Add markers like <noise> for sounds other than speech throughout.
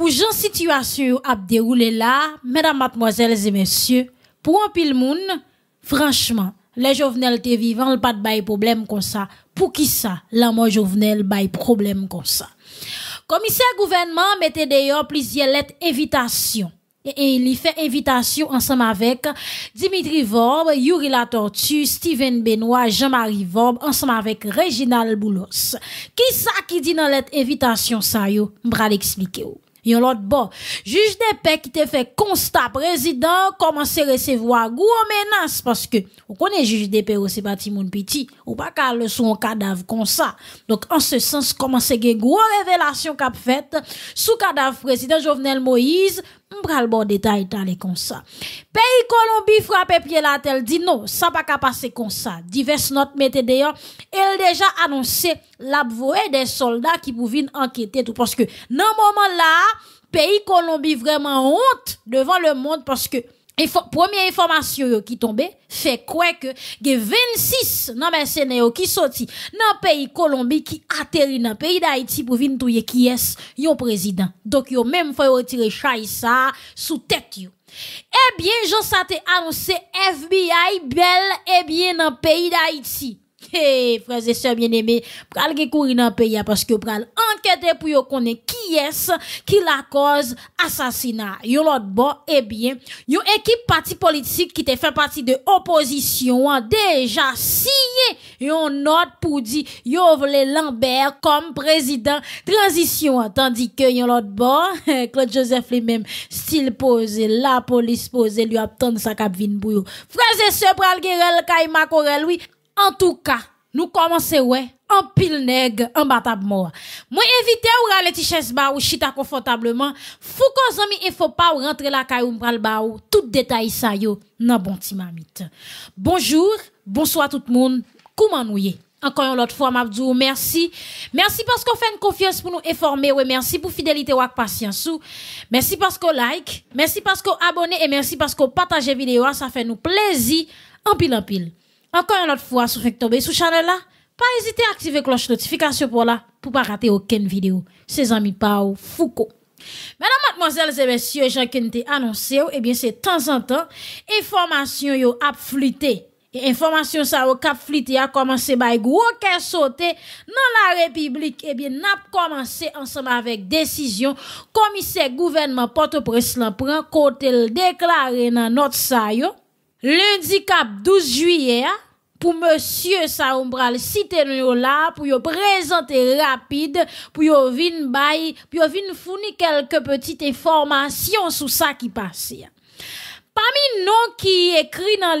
Pour une situation a déroulé là, mesdames, mademoiselles et messieurs, pour un pile moun, franchement, les Jovenel te vivant, pas de bail problème comme ça. Pour qui ça? Là, moi, Jovenel bail problème comme ça. Commissaire gouvernement mettait d'ailleurs plusieurs lettres invitations. Et, il y fait invitation ensemble avec Dimitri Vorb, Yuri Latortu, Steven Benoît, Jean-Marie Vorb, ensemble avec Reginald Boulos. Qui ça qui dit dans lettre invitation ça yo? M'bral l'expliquer l'autre Juge de paix qui te fait constat président, commence à recevoir gros menaces parce que, vous connaît juge de paix ou c'est pas petit, ou pas qu'à le son cadavre comme ça. Donc, en ce sens, commence à gros révélation qu'a fait, sous cadavre président Jovenel Moïse, m'bral bon détail allé comme ça. Pays Colombie frappe pied la tête, dit non, ça pas passer comme ça. Diverses notes mettaient d'ailleurs, elle déjà annoncé l'abvoué des soldats qui pouvaient enquêter tout parce que, dans moment là, pays Colombie vraiment honte devant le monde parce que Info, première information qui tombait fait quoi que 26 non mercenaires qui sorti dans pays Colombie qui atterri dans pays d'Haïti pour venir touyer qui est yon président. Donc yo même faut retirer chais ça sous tête yo. Eh bien, j'en ai annoncé FBI bel eh bien dans pays d'Haïti hey, frères et sœurs bien-aimés, pral gen courir dans pays parce que pral enquêter pour vous connaître qui est qui la cause assassinat. Yon l'autre bon eh bien, yon équipe parti politique qui te fait partie de opposition a déjà signé yon note pour dire vous voulez Lambert comme président transition tandis que yon l'autre bon <laughs> Claude Joseph lui-même s'il pose, la police pose lui abandonne sa cap vin pour vous. Frères et sœurs pral gen rel kay oui en tout cas, nous commençons, ouais, en pile nègre, en battable mort. Moi, invité ou aller tiches ba ou chita confortablement. Fou qu'on et faut pas ou rentrer la caille ou ba ou. Tout détail ça yo, nan bon timamite. Bonjour, bonsoir tout le monde. Comment nous y encore une fois, Mabdou, merci. Merci parce qu'on fait une confiance pour nous informer. merci pour fidélité ou patience. Merci parce qu'on like. Merci parce qu'on abonne et merci parce qu'on la vidéo. Ça fait nous plaisir. En pile, en pile. Encore une autre fois, si vous sur channel chaîne, pas hésiter à activer cloche notification pour là, pour pas rater aucune vidéo. C'est amis Pau, Foucault. Mesdames, mademoiselles et messieurs, Jean ai annoncé, eh bien, c'est temps en temps, information yo a flûté. Et information ça au cap flûté a commencé by gros sauté dans la République. Eh bien, n'a commencé ensemble avec décision commissaire gouvernement porte au prince prend côté déclaré dans notre sa Lundi cap 12 juillet, hein, pour Monsieur saumbral cité pour là, pour vous rapide, pour yo vin bay, pour yo vin fournir quelques petites informations sur ça qui passait. Parmi qui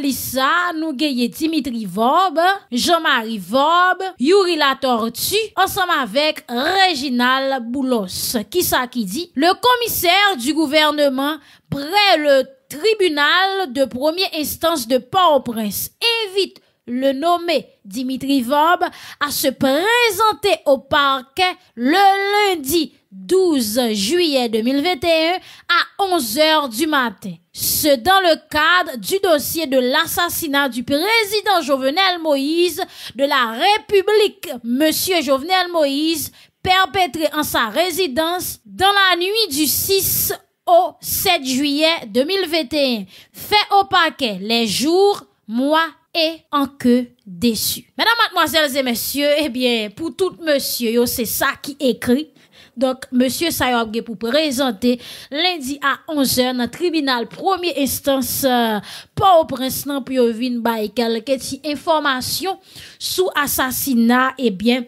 lisa, nous Dimitri Vob, Jean-Marie Vob, Yuri Latortu, ensemble avec Reginald Boulos. qui ça qui dit Le commissaire du gouvernement prêt le tribunal de première instance de Port-au-Prince invite le nommé Dimitri Vob à se présenter au parquet le lundi 12 juillet 2021 à 11h du matin. Ce dans le cadre du dossier de l'assassinat du président Jovenel Moïse de la République, Monsieur Jovenel Moïse, perpétré en sa résidence dans la nuit du 6 au 7 juillet 2021. Fait au paquet les jours, mois et en queue déçu Mesdames, mademoiselles et messieurs, eh bien, pour tout monsieur, c'est ça qui écrit. Donc, monsieur Sayogé, pour présenter lundi à 11h dans tribunal première instance euh, au prince pour bail quelques informations sous assassinat eh bien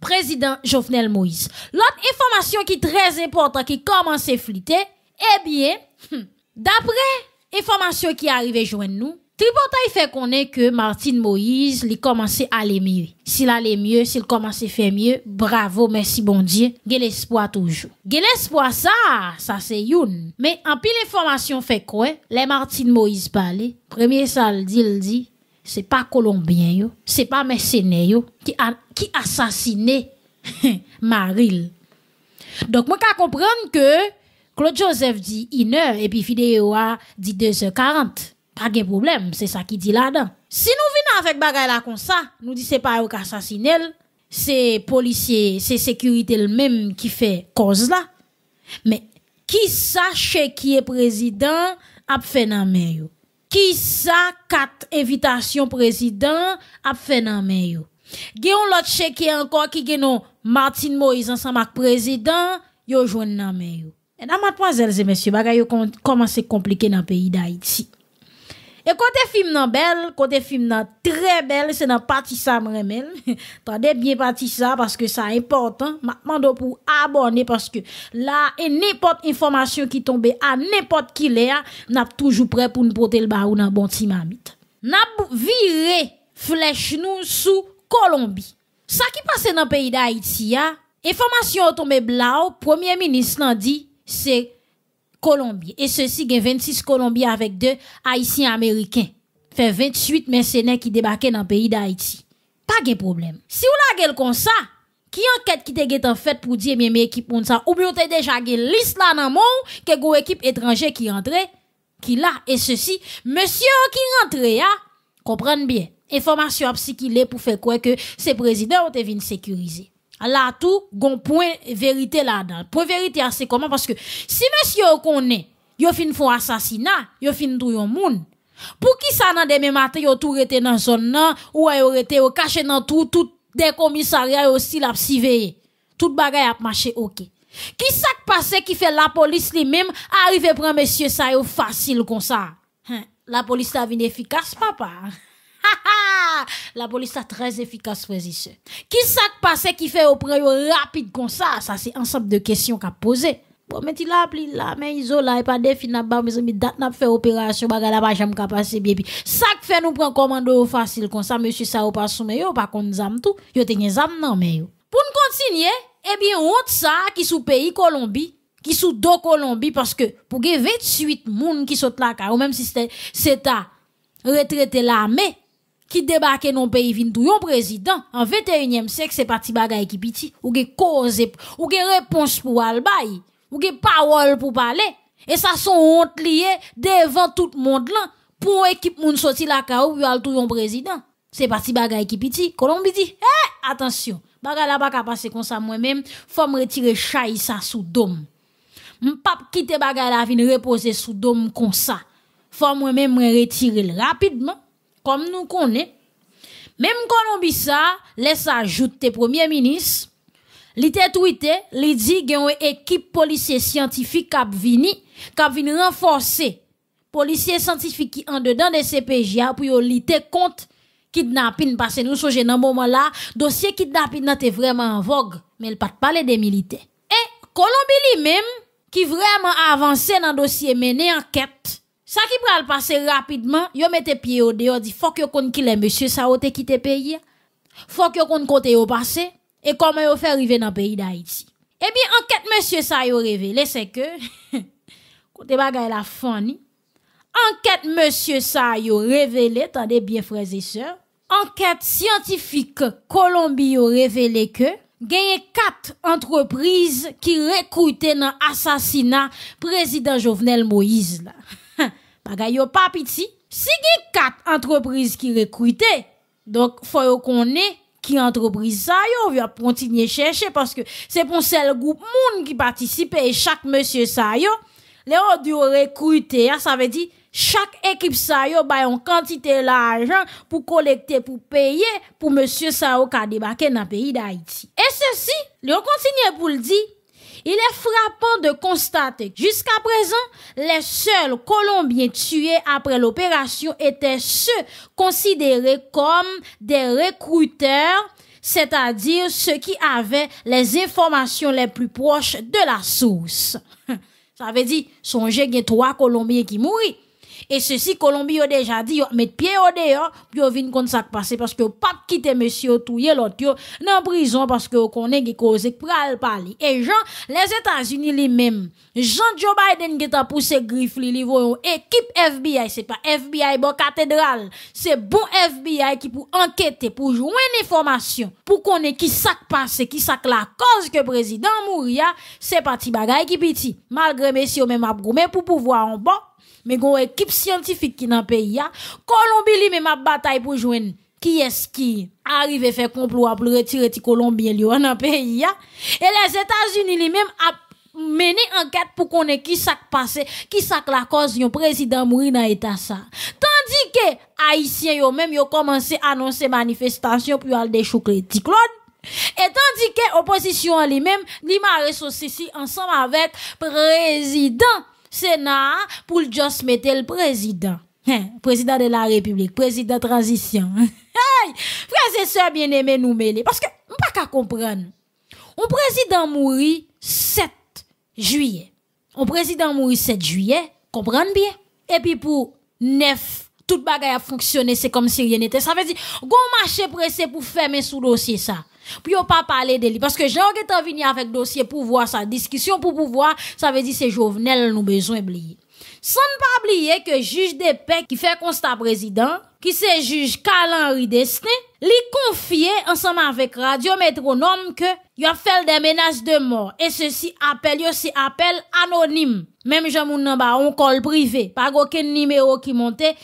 président Jovenel Moïse. L'autre information qui est très importante qui commence à fliter, eh bien, hmm, d'après information qui arrive joindre nous, Tripotail fait connaître que Martine Moïse lui commencé à aller mieux. S'il allait mieux, s'il commençait à faire mieux, bravo, merci bon Dieu. l'espoir toujours. Gel l'espoir, ça, ça c'est une. Mais en pile l'information fait quoi? Les Martine Moïse parler. Premier ça dit, il dit, c'est pas Colombien yo, c'est pas mercenaire qui a, qui assassiné <laughs> Maril. Donc moi qu'à comprendre que Claude Joseph dit 1 heure et puis vidéo a dit 2h40. Pas de problème, c'est ça qui dit là-dedans. Si nous venons avec bagay là comme ça, nous dit c'est pas un assassinel, c'est policier, c'est sécurité le même qui fait cause là. Mais qui sache qui est président a fait nan yo? Qui sa quatre invitations président a fait nan men yo. chef l'autre est encore qui est Martin Moïse ensemble avec président yo joué nan yo. Mesdames, mademoiselles et messieurs, comment comment compliqué dans le pays d'Haïti. Et côté film nan belle, côté film nan très belle, c'est dans partie ça m'remel. <laughs> Tendez bien parti ça parce que ça important. Maintenant pour abonner parce que là et n'importe information qui tombe à n'importe qui l'est, n'a toujours prêt pour nous porter le barou dans bon petit N'a viré flèche nous sous Colombie. Ça qui passe dans le pays d'Haïti, information tombe blau, premier ministre nan dit c'est Colombie. Et ceci, il 26 Colombiens avec deux Haïtiens américains. Fait 28 mercenaires qui débarquaient dans le pays d'Haïti. Pas de problème. Si vous la comme ça, qui enquête qui te en fait pour dire, mais équipes ont ça, ou bien te déjà une liste là dans mon, que go équipe étrangère qui rentre, qui là, et ceci, monsieur qui rentre, ya, hein? comprenne bien. Information à pour faire quoi que ces présidents ont été sécurisés. sécuriser. Là tout, gon point vérité là-dedans. Point vérité, c'est comment? Parce que si monsieur connaît, yo fin font assassinat, yo fin un moun. Pour qui ça nan demain matin yo tout rete dans zone là ou yo rete caché dans tout, tout des commissariats aussi la surveiller. Tout bagay a marché OK. Qui ça passé qui fait la police lui-même arriver prendre monsieur ça yo facile comme ça? Hein? La police a vin efficace papa. <laughs> la police est très efficace, frère et Qui s'est passé qui fait au pré rapide comme ça? Ça, c'est ensemble de questions qu'a posé. Bon, mais il a appelé là, mais ont là, et pas des à bas, pas, mes amis, date n'a fait opération, baga la pas jamais passé bien. Puis, ça fait nous prendre commando facile comme ça, monsieur, ça ou pas soumis, yo, pas contre zam tout, yo te gen zam non, mais Pour nous continuer, eh bien, honte ça, qui sous pays Colombie, qui sous deux Colombie, parce que, pour que 28 moun qui sautent là, car, ou même si c'était, c'est à retraité l'armée, qui débarque dans le pays vin tout yon président en 21e siècle c'est parti bagay qui piti ou gen cause ou gen réponse pour al bay ou gen parole pour parler et ça son honte lié devant tout le monde là pour équipe moun sorti la ka ou al tout yon président c'est parti bagay qui piti Colombie dit ...hé attention bagay la pas passer comme ça moi même faut me retirer chay ça sous dôme m'pap quitter bagay la vin reposer sous dôme comme ça faut moi même retirer rapidement nous nous même même ça laisse ajouter premier ministre, li twitter, twite, dit équipe gen équipe ekip qui scientifique kap vini, kap policiers scientifiques qui scientifique qui en dedans de CPJ pour yo contre kidnapping parce nous sommes dans moment là dossier kidnapping n'était vraiment en vogue mais il pas parler des militaires et eh, Colombie lui-même qui vraiment avancé dans dossier mené enquête ça qui pral passer rapidement, yo mette pied au dehors, dit faut que kon qui le monsieur ça qui kite pays. Faut que kon côté yo passé et comment yo fait arriver dans pays d'Haïti. Eh bien enquête monsieur sa yo révélé c'est que <laughs> côté bagay la fani. Enquête monsieur sa yo révélé, tendez bien frères et sœurs. Enquête scientifique Colombie yo révélé que gagné quatre entreprises qui recrutaient dans assassinat président Jovenel Moïse <laughs> bagay yo pa petit Si gen 4 entreprises qui donc faut qu'on qui entreprise ça yo va continuer chercher parce que c'est pour le groupe monde qui participe et chaque monsieur ça yo les recruté ça veut dire chaque équipe ça yo ba une quantité l'argent pour collecter pour payer pour monsieur ça yo qui débarqué dans pays d'Haïti et ceci le continue pour le dire il est frappant de constater que jusqu'à présent, les seuls Colombiens tués après l'opération étaient ceux considérés comme des recruteurs, c'est-à-dire ceux qui avaient les informations les plus proches de la source. <laughs> Ça veut dire, songez qu'il y a trois Colombiens qui mourent. Et ceci, Colombie a déjà dit, mettre pied au dehors, puis on vient contre ça passe parce que pas quitter monsieur touyer l'autre dans prison parce que connaît qui cause pral parler. Et Jean, les États-Unis les mêmes Jean Joe Biden qui t'a poussé griffe li, li équipe FBI, c'est pas FBI bon cathédrale, c'est bon FBI qui pour enquêter, pour une information, pour connaître qui ça passé, qui ça la cause que président mouria, c'est parti bagaille qui petit. Malgré monsieur, même abgoumé pour pouvoir en bon mais gon équipe scientifique qui dans pays Colombie lui même a bataille pour joindre qui est-ce qui arrive et faire complot pour retirer les Colombiens dans le pays. Et les États-Unis lui-même a mené enquête pour connaître qui s'est passé, qui s'est la cause yon président mourir dans ça Tandis que Haïtiens même ont commencé à annoncer manifestation pour aller déchoucler Claude. Et tandis que opposition lui-même, lui marre ceci ensemble avec président Sénat pour juste mettre le président. Hein, président de la République, président transition. <laughs> hey, frères et sœurs bien-aimés, nous mêler. Parce que, on pas qu'à comprendre. Un président mourit 7 juillet. Un président mourit 7 juillet, comprendre bien. Et puis pour 9, tout bagaille a fonctionné, c'est comme si rien n'était. Ça veut dire, gon marché pressé pour fermer sous dossier ça. Puis on pas parler de lui. Parce que j'en qui venu avec dossier pour voir sa discussion, pour pouvoir, ça veut dire c'est Jovenel nous besoin oublier. Sans pas oublier que juge de paix qui fait constat président, qui se juge Carl-Henri Destin, lui confier ensemble avec Radio Métronome que il a fait des menaces de mort. Et ceci appel, aussi appel anonyme. Même jean moun nan on call privé. Pas aucun numéro qui montait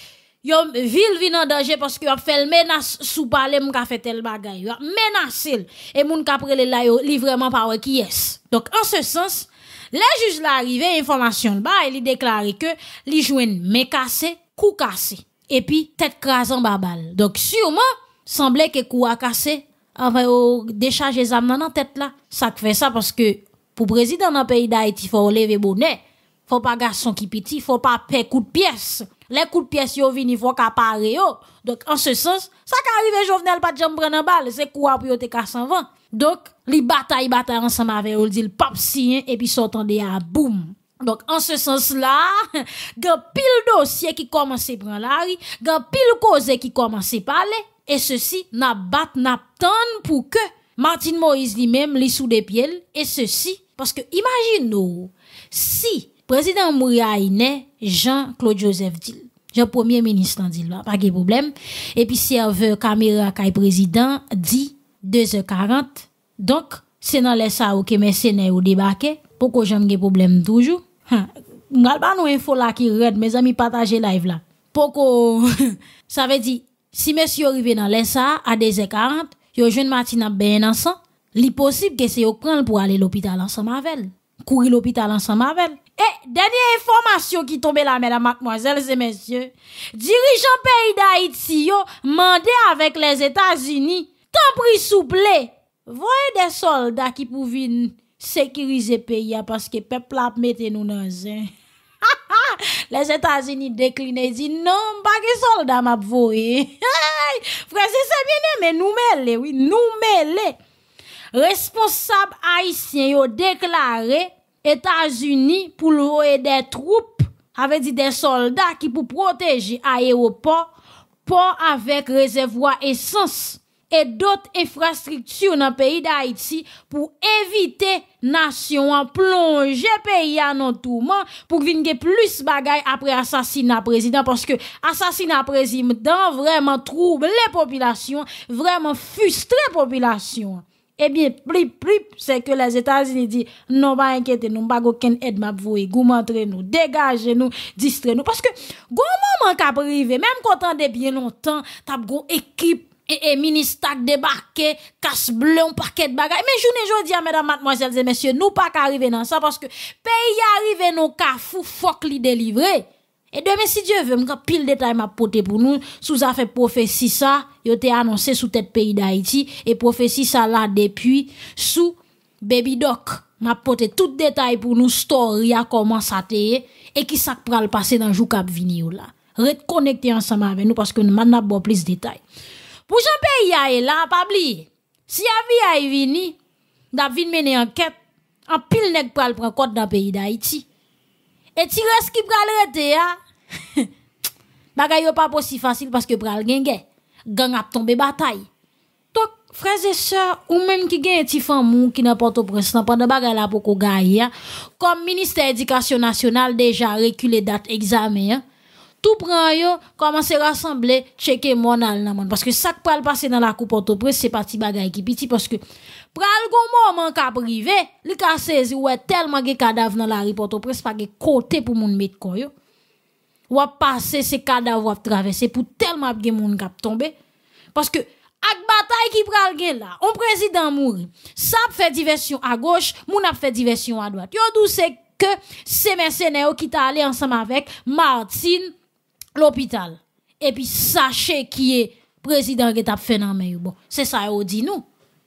yon vil vin en danger parce que a fait le menace sous parler a fait tel bagay. Yon menacé Et moun kapre le la yon li vraiment pas qui est. Donc, en ce sens, le juge la arrivé, information ba, il déclare que li jouen me kasse, kou cassé Et puis, tête en babal. Donc, sûrement, semblait que kou a cassé enfin, yon décharge zam nan tête là. Ça fait ça parce que, pour président dans pays d'Haïti, faut lever bonnet. Faut pas garçon qui petit, faut pas payer coup de pièce. Les coups de pièce yo vini faut qu'apparaît yo. Donc en ce sens, ça ne Jovenel pas de prendre balle, c'est quoi pour yo te vent. Donc li bataille bataille ensemble avec eux, dit pap sien et puis sortant à boum. Donc, en ce sens-là, gan <laughs> pile dossier qui commence à prendre la gan pile cause qui commence à parler, et ceci n'a bat n'a pour que Martin Moïse lui-même li sous des pieds, et ceci, parce que imagine-nous, si président a Jean-Claude Joseph Dil. Jean Premier Ministre Pas de problème. Et Caméra, serveur caméra kay président, dit 2h40. Donc, se dans lesa ou ke Monsieur ou debake, poko jom ge pas toujou. Ngal pas nou info la qui red, mes amis partager live là. Pourquoi <laughs> Ça veut dire, si Monsieur dans les lesa à 2h40, yo jeune matin ap ben ans, li possible que se pour aller pour aller l'hôpital en Courir courir l'hôpital ensemble mavel. E, eh, denye informasyon ki tombe la mè la makmwazel se mèsyon, dirijon peyi da Haiti yo mande avèk les Etats-Unis, tabri souple, voye de solda ki pouvin sekirize peyi ya, paske pepl ap mette nou nan zin. Ha <laughs> ha, les Etats-Unis dekline, di, non, baki solda map vore. Ha ha, fransese mwenen men noumele, responsab Haitien yo deklare, États-Unis pour louer des troupes, avait dit des soldats qui pour protéger aéroport, port avec réservoir essence et d'autres infrastructures dans le pays d'Haïti pour éviter nation à plonger pays à non tourment pour venir plus bagay après assassinat président parce que assassinat président vraiment trouble les populations, vraiment frustrer population eh bien, plip, plip, c'est que les États-Unis disent, non, pas inquiétez, nous, pas aucun aide m'a vous, nous, dégagez nous, distrez nous. Parce que, gros moment qu'a même quand on est bien longtemps, t'as gros équipe, et, et ministère débarqué, casse bleu, un paquet de bagages. Mais je ne dis à mesdames, mademoiselles et messieurs, nous pas qu'arriver dans ça parce que pays arrivé nous qu'à fou, fuck li délivrer. Et demain, si Dieu veut, m'kan pile détail m'a poté pour nous, sous fait prophétie ça, yo été annoncé sous tête pays d'Haïti, et prophétie ça là depuis, sous Baby Doc. M'a poté tout détail pour nous, story à comment ça te et qui ça pral passer dans le jour qu'a vini là. Reconnectez ensemble avec nous parce que nous m'en pas plus de détails. Pour j'en pays là, pas Si la vie a vini, d'a vin mener enquête, en pile nèg pral prendre code dans pays d'Haïti. Et ti reste qui pral rete ya, <laughs> bagay yo pas aussi facile parce que pral gagne Gang a tombé bataille. Donc, frères et sœurs, ou même qui gagne petit famou qui n'importe au prince, pendant bagay la pour gagne, comme ministère éducation nationale déjà reculé date examen, hein. tout prend yo, commence à rassembler, checker mon al Parce que ça pral passer dans la coupe Port-au-Prince, c'est parti bagay qui piti parce que pral gon moment ka privé, li ka saisi ouais tellement de cadavres dans la rue Port-au-Prince pas côté pour moun mettre yo ou a passé ces cadavres ou a traversé pour tellement de monde qui a tombé. Parce que, avec bataille qui prend le là, un président mourir. Ça fait diversion à gauche, mon a fait diversion à droite. Il dou c'est que ces mercenaires qui t'a allé ensemble avec Martin l'hôpital. Et puis, sachez qui est président qui a fait dans le c'est ça, on dit nous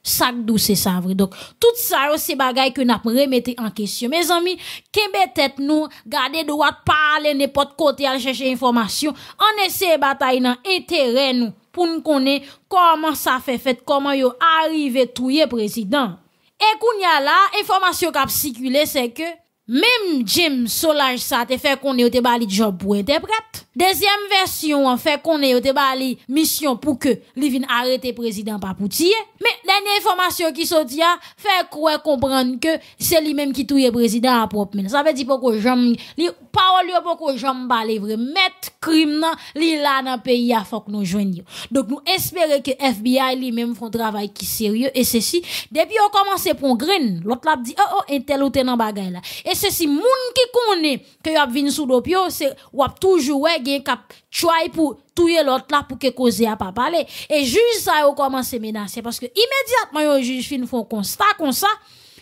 sac douce ça vrai donc tout ça c'est bagaille que n'a remettre en question mes amis kembe tête nous garder droit parler n'importe côté à chercher information on essaie bataille dans intérêt nous pour nous connaître comment ça fait fait comment yo arrivé touyer président et a là information qui a circulé c'est que même Jim Solange ça fait qu'on est au bali job pour interprète. Deuxième version on fait qu'on est au bali mission pour que Livin arrête président Papoutier. Mais dernière information qui sort dit fait quoi comprendre que c'est lui-même qui touille président à propre Ça veut dire pourquoi que j'aime li parole yo pas que j'aime baler vrai mettre crime dans le là dans pays à faut que nous joignions. Donc nous espérons que FBI lui-même font travail qui sérieux et ceci depuis on commencé pour green l'autre l'a dit oh oh tel ou tel en bagaille là si si moun qui connaît que y'a vin sous l'opio, c'est, ou a toujours, ouais, gen cap, choye pour, touye l'autre là, pour que cause a pas parler. Et juste ça, y'a à menacer, parce que immédiatement, y'a juge fin font constat, comme ça,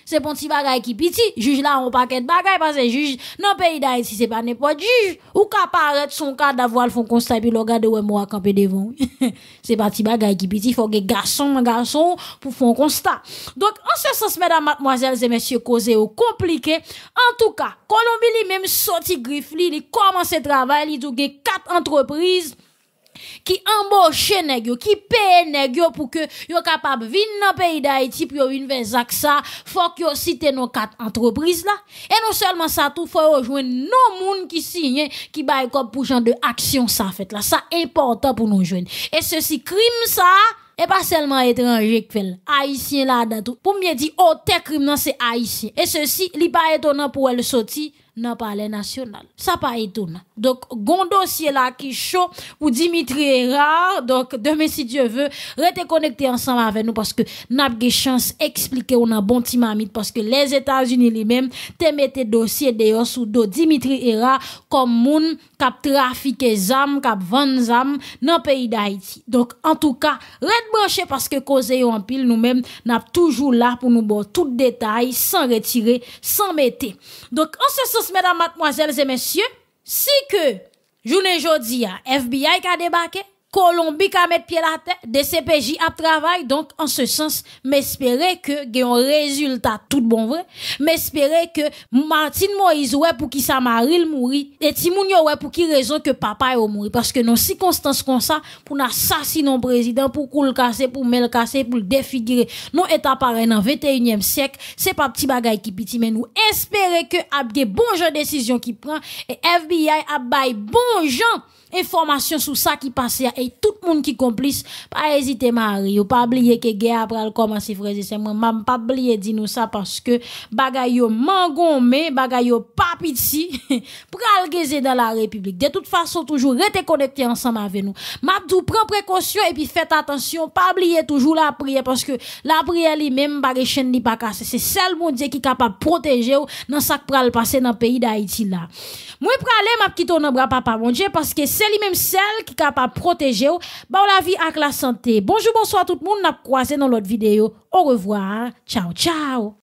c'est pour petit bagay qui piti. Juge là, on paquet de bagay, parce que juge, non, pays d'Haïti, c'est pas n'importe juge. Ou qu'à paraître son cas d'avoir le fond constat, puis le de ouais, moi, camper devant. <laughs> c'est pas petit bagay qui piti, faut que garçon, garçon, pour un constat. Donc, en ce sens, mesdames, mademoiselles et messieurs, causé au compliqué. En tout cas, Colombie lui-même sorti griffe il commence commence travail, il a quatre entreprises qui embauche nèg qui paye nèg pour que yo capable venir dans pays d'Haïti pour venir faire zak ça faut que yo cite nos quatre entreprises là et non seulement ça tout faut rejoindre non monde qui signe qui bail comme pour genre de action ça fait là ça important pour nous jeunes et ceci crime ça et pas seulement étranger qui fait haïtien là dedans tout pour me dire oh tes crime c'est haïtien et ceci li pas étonnant pour elle sortir dans pas national. Ça pas tout. Donc, gon dossier là qui chaud pour Dimitri Erard. Donc, demain, si Dieu veut, restez connectés ensemble avec nous parce que n'a pas chance d'expliquer on a bon timamite parce que les États-Unis les mêmes te mette dossier de yon sous dos Dimitri Erard comme moun kap trafiqué zam, kap van zam dans pays d'Haïti. Donc, en tout cas, restez branché parce que cause en pile nous-mêmes n'a toujours là pour nous boire tout détail sans retirer, sans mettre. Donc, en ce sens, mesdames, mademoiselles et messieurs, si que, journée a FBI a débarqué, Colombie qui a mis pied la tête, DCPJ à travail. Donc, en ce sens, m'espérer que y un résultat tout bon vrai. M'espérer que Martine Moïse ouais pour qui sa mari mourit. Et Timounio ouais pour qui raison que papa est mourit. Parce que dans circonstances comme ça, pour assassiner un président, pour le casser, pour le casser, pour le défigurer. Non, état pareil dans 21e siècle, c'est pas petit bagaille qui piti, mais nous espérer que a bon jeu décision qui prend et FBI a bail bon gens information sur ça qui passe et tout le monde qui complice, pas hésiter ou pas oublier que guerre après le commencer frère c'est moi, m'a pas oublier dire nous ça parce que bagay mangomé mangon mais bagay pas <laughs> dans la République. De toute façon toujours restez connecté ensemble avec nous. M'a tout précaution et puis faites attention, pas oublier toujours la prière parce que la prière lui même pas chaîne li pas casser, c'est seul mon Dieu qui capable de protéger ou dans ça pral passer dans le pays d'Haïti là. Moi aller m'a quitter dans bras papa mon Dieu parce que c'est c'est même celle qui est capable de protéger la vie avec la santé. Bonjour, bonsoir tout le monde, on a croisé dans l'autre vidéo. Au revoir, ciao, ciao.